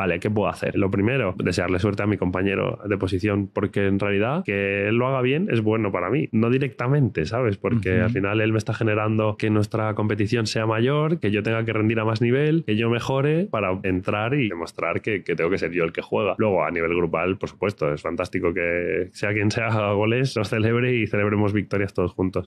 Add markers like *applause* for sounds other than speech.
Vale, ¿qué puedo hacer? Lo primero, desearle suerte a mi compañero de posición, porque en realidad que él lo haga bien es bueno para mí, no directamente, ¿sabes? Porque al final él me está generando que nuestra competición sea mayor, que yo tenga que rendir a más nivel, que yo mejore para entrar y demostrar que, tengo que ser yo el que juega. Luego, a nivel grupal, por supuesto, es fantástico que sea quien sea *laughs* goles, nos celebre y celebremos victorias todos juntos.